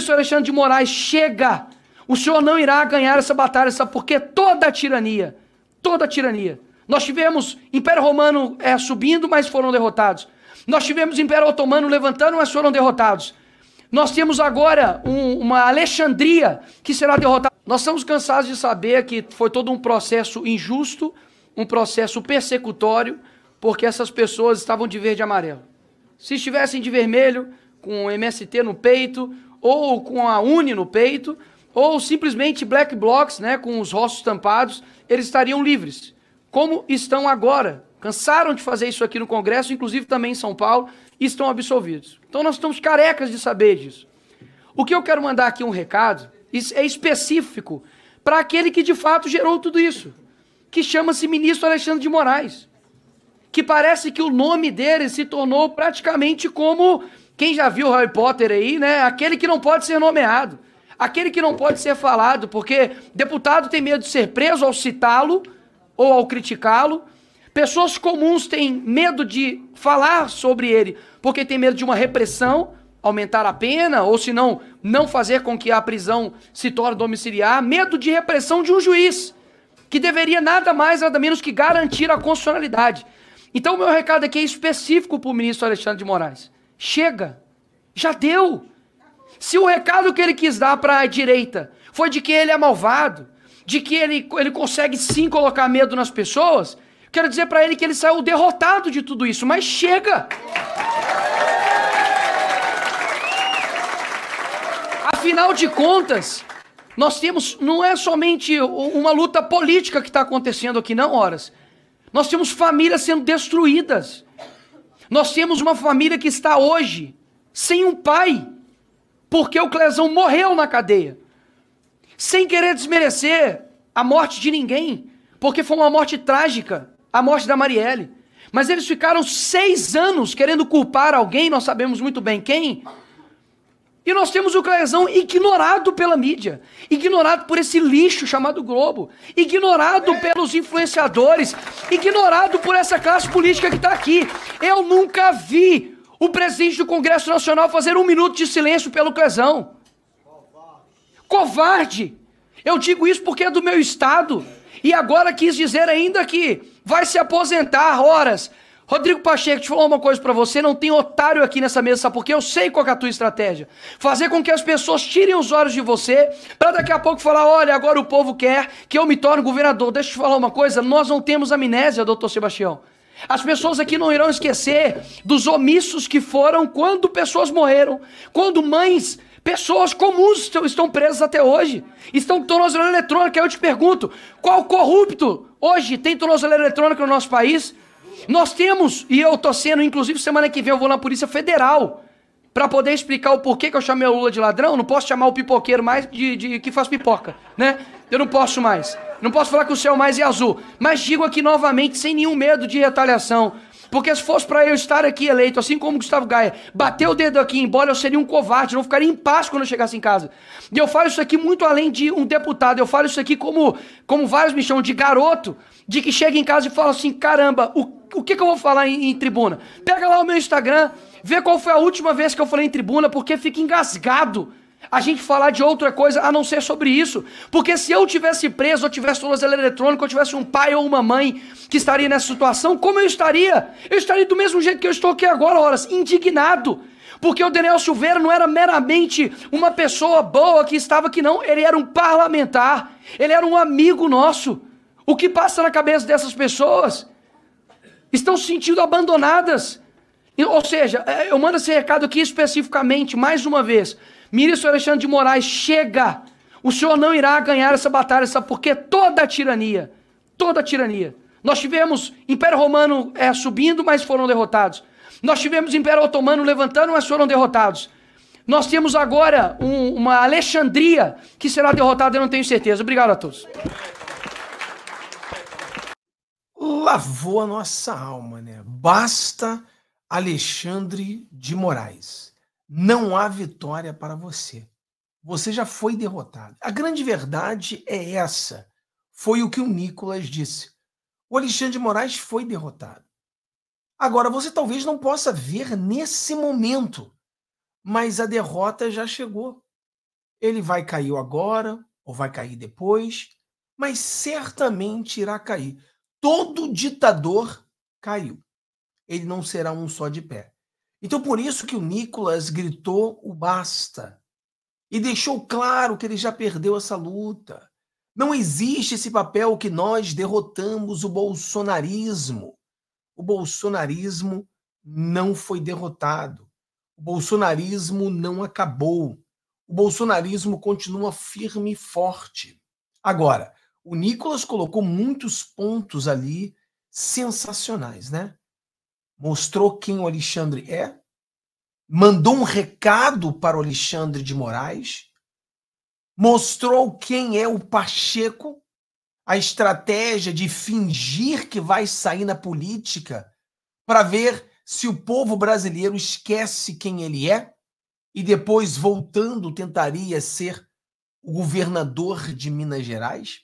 senhor Alexandre de Moraes, chega! O senhor não irá ganhar essa batalha, sabe por quê? Toda a tirania, toda a tirania. Nós tivemos Império Romano é, subindo, mas foram derrotados. Nós tivemos Império Otomano levantando, mas foram derrotados. Nós temos agora um, uma Alexandria que será derrotada. Nós estamos cansados de saber que foi todo um processo injusto, um processo persecutório, porque essas pessoas estavam de verde e amarelo. Se estivessem de vermelho, com MST no peito, ou com a Uni no peito, ou simplesmente black blocs, né, com os rostos tampados, eles estariam livres. Como estão agora? Cansaram de fazer isso aqui no Congresso, inclusive também em São Paulo, e estão absolvidos. Então nós estamos carecas de saber disso. O que eu quero mandar aqui um recado é específico para aquele que de fato gerou tudo isso, que chama-se ministro Alexandre de Moraes, que parece que o nome dele se tornou praticamente como quem já viu Harry Potter aí, né? Aquele que não pode ser nomeado. Aquele que não pode ser falado, porque deputado tem medo de ser preso ao citá-lo ou ao criticá-lo. Pessoas comuns têm medo de falar sobre ele, porque tem medo de uma repressão, aumentar a pena, ou se não, não fazer com que a prisão se torne domiciliar. Medo de repressão de um juiz, que deveria nada mais, nada menos que garantir a constitucionalidade. Então, o meu recado aqui é específico para o ministro Alexandre de Moraes. Chega, já deu. Se o recado que ele quis dar para a direita foi de que ele é malvado, de que ele, ele consegue sim colocar medo nas pessoas, quero dizer para ele que ele saiu derrotado de tudo isso, mas chega! Afinal de contas, nós temos, não é somente uma luta política que está acontecendo aqui, não, horas. Nós temos famílias sendo destruídas. Nós temos uma família que está hoje sem um pai, porque o Clezão morreu na cadeia. Sem querer desmerecer a morte de ninguém, porque foi uma morte trágica, a morte da Marielle. Mas eles ficaram seis anos querendo culpar alguém, nós sabemos muito bem quem, e nós temos o Clairzão ignorado pela mídia, ignorado por esse lixo chamado Globo, ignorado é. pelos influenciadores, ignorado por essa classe política que está aqui. Eu nunca vi o presidente do Congresso Nacional fazer um minuto de silêncio pelo Clairzão. Covarde! Eu digo isso porque é do meu estado. E agora quis dizer ainda que vai se aposentar horas. Rodrigo Pacheco, te falar uma coisa para você, não tem otário aqui nessa mesa, sabe por quê? Eu sei qual é a tua estratégia. Fazer com que as pessoas tirem os olhos de você, para daqui a pouco falar, olha, agora o povo quer que eu me torne governador. Deixa eu te falar uma coisa, nós não temos amnésia, doutor Sebastião. As pessoas aqui não irão esquecer dos omissos que foram quando pessoas morreram, quando mães Pessoas comuns estão presas até hoje. Estão com tornozeleira eletrônica. Eu te pergunto, qual corrupto hoje tem tornozeleira eletrônica no nosso país? Nós temos, e eu tô sendo, inclusive semana que vem eu vou na Polícia Federal para poder explicar o porquê que eu chamei o Lula de ladrão, não posso chamar o pipoqueiro mais de, de, que faz pipoca, né? Eu não posso mais. Não posso falar que o céu mais é azul. Mas digo aqui novamente, sem nenhum medo de retaliação. Porque se fosse para eu estar aqui eleito, assim como Gustavo Gaia, bater o dedo aqui embora, eu seria um covarde, não ficaria em paz quando eu chegasse em casa. E eu falo isso aqui muito além de um deputado, eu falo isso aqui como, como vários me chamam de garoto, de que chega em casa e fala assim: caramba, o, o que, que eu vou falar em, em tribuna? Pega lá o meu Instagram, vê qual foi a última vez que eu falei em tribuna, porque fica engasgado a gente falar de outra coisa a não ser sobre isso. Porque se eu tivesse preso, eu tivesse um tornozeleiro eletrônico, eu tivesse um pai ou uma mãe que estaria nessa situação, como eu estaria? Eu estaria do mesmo jeito que eu estou aqui agora, horas, indignado. Porque o Daniel Silveira não era meramente uma pessoa boa que estava aqui, não. Ele era um parlamentar, ele era um amigo nosso. O que passa na cabeça dessas pessoas? Estão se sentindo abandonadas. Ou seja, é, eu mando esse recado aqui especificamente, mais uma vez Ministro Alexandre de Moraes, chega! O senhor não irá ganhar essa batalha, sabe por quê? Toda a tirania, toda a tirania. Nós tivemos Império Romano é, subindo, mas foram derrotados. Nós tivemos Império Otomano levantando, mas foram derrotados. Nós temos agora um, uma Alexandria que será derrotada, eu não tenho certeza. Obrigado a todos. Lavou a nossa alma, né? Basta Alexandre de Moraes não há vitória para você. Você já foi derrotado. A grande verdade é essa. Foi o que o Nicolas disse. O Alexandre de Moraes foi derrotado. Agora, você talvez não possa ver nesse momento, mas a derrota já chegou. Ele vai cair agora, ou vai cair depois, mas certamente irá cair. Todo ditador caiu. Ele não será um só de pé. Então, por isso que o Nicolas gritou o basta e deixou claro que ele já perdeu essa luta. Não existe esse papel que nós derrotamos o bolsonarismo. O bolsonarismo não foi derrotado. O bolsonarismo não acabou. O bolsonarismo continua firme e forte. Agora, o Nicolas colocou muitos pontos ali sensacionais, né? mostrou quem o Alexandre é, mandou um recado para o Alexandre de Moraes, mostrou quem é o Pacheco, a estratégia de fingir que vai sair na política para ver se o povo brasileiro esquece quem ele é e depois, voltando, tentaria ser o governador de Minas Gerais?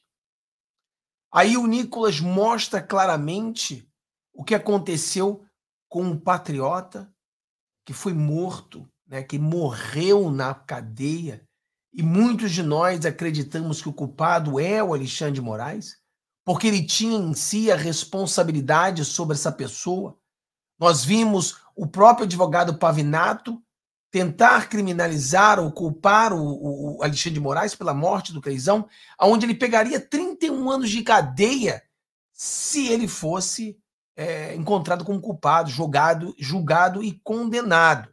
Aí o Nicolas mostra claramente o que aconteceu com um patriota que foi morto, né, que morreu na cadeia, e muitos de nós acreditamos que o culpado é o Alexandre de Moraes, porque ele tinha em si a responsabilidade sobre essa pessoa. Nós vimos o próprio advogado Pavinato tentar criminalizar ou culpar o, o Alexandre de Moraes pela morte do Cleizão, aonde ele pegaria 31 anos de cadeia se ele fosse é, encontrado como culpado, julgado, julgado e condenado.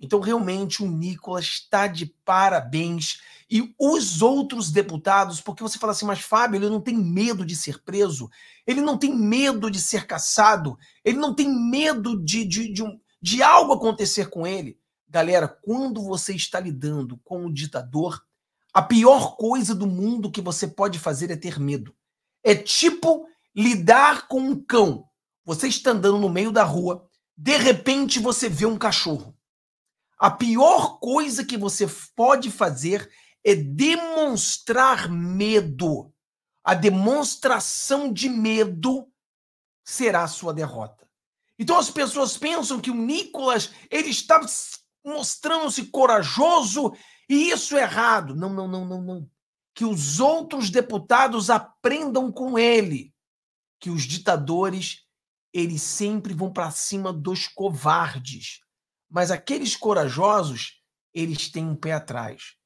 Então, realmente, o Nicolas está de parabéns. E os outros deputados, porque você fala assim, mas Fábio, ele não tem medo de ser preso, ele não tem medo de ser caçado, ele não tem medo de, de, de, um, de algo acontecer com ele. Galera, quando você está lidando com o ditador, a pior coisa do mundo que você pode fazer é ter medo. É tipo lidar com um cão. Você está andando no meio da rua, de repente você vê um cachorro. A pior coisa que você pode fazer é demonstrar medo. A demonstração de medo será a sua derrota. Então as pessoas pensam que o Nicolas ele está mostrando-se corajoso e isso é errado. Não, não, não, não, não. Que os outros deputados aprendam com ele, que os ditadores eles sempre vão para cima dos covardes. Mas aqueles corajosos, eles têm um pé atrás.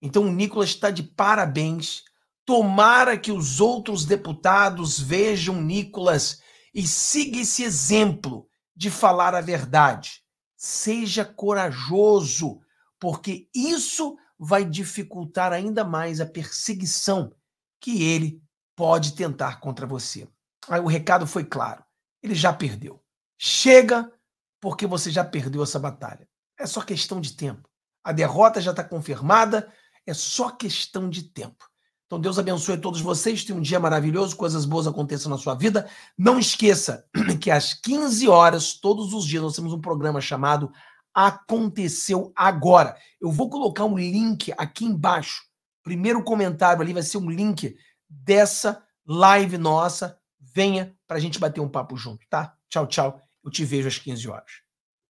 Então o Nicolas está de parabéns. Tomara que os outros deputados vejam Nicolas e siga esse exemplo de falar a verdade. Seja corajoso, porque isso vai dificultar ainda mais a perseguição que ele pode tentar contra você. Aí o recado foi claro ele já perdeu. Chega, porque você já perdeu essa batalha. É só questão de tempo. A derrota já está confirmada, é só questão de tempo. Então Deus abençoe todos vocês, tenha um dia maravilhoso, coisas boas aconteçam na sua vida. Não esqueça que às 15 horas, todos os dias, nós temos um programa chamado Aconteceu Agora. Eu vou colocar um link aqui embaixo. Primeiro comentário ali vai ser um link dessa live nossa venha para a gente bater um papo junto, tá? Tchau, tchau. Eu te vejo às 15 horas.